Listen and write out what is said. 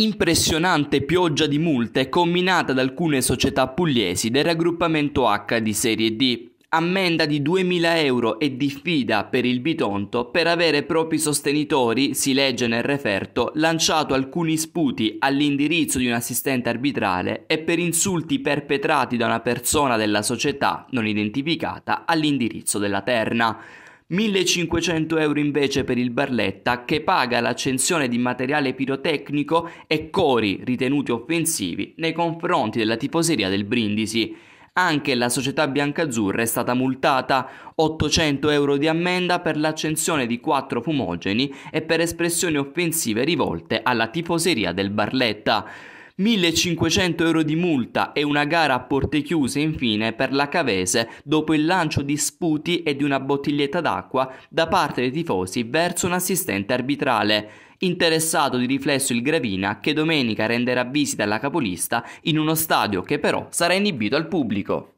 Impressionante pioggia di multe combinata da alcune società pugliesi del raggruppamento H di Serie D. Ammenda di 2.000 euro e diffida per il Bitonto per avere propri sostenitori, si legge nel referto, lanciato alcuni sputi all'indirizzo di un assistente arbitrale e per insulti perpetrati da una persona della società non identificata all'indirizzo della terna. 1500 euro invece per il Barletta che paga l'accensione di materiale pirotecnico e cori ritenuti offensivi nei confronti della tifoseria del Brindisi. Anche la società biancazzurra è stata multata 800 euro di ammenda per l'accensione di quattro fumogeni e per espressioni offensive rivolte alla tifoseria del Barletta. 1500 euro di multa e una gara a porte chiuse infine per la Cavese dopo il lancio di sputi e di una bottiglietta d'acqua da parte dei tifosi verso un assistente arbitrale interessato di riflesso il Gravina che domenica renderà visita alla capolista in uno stadio che però sarà inibito al pubblico.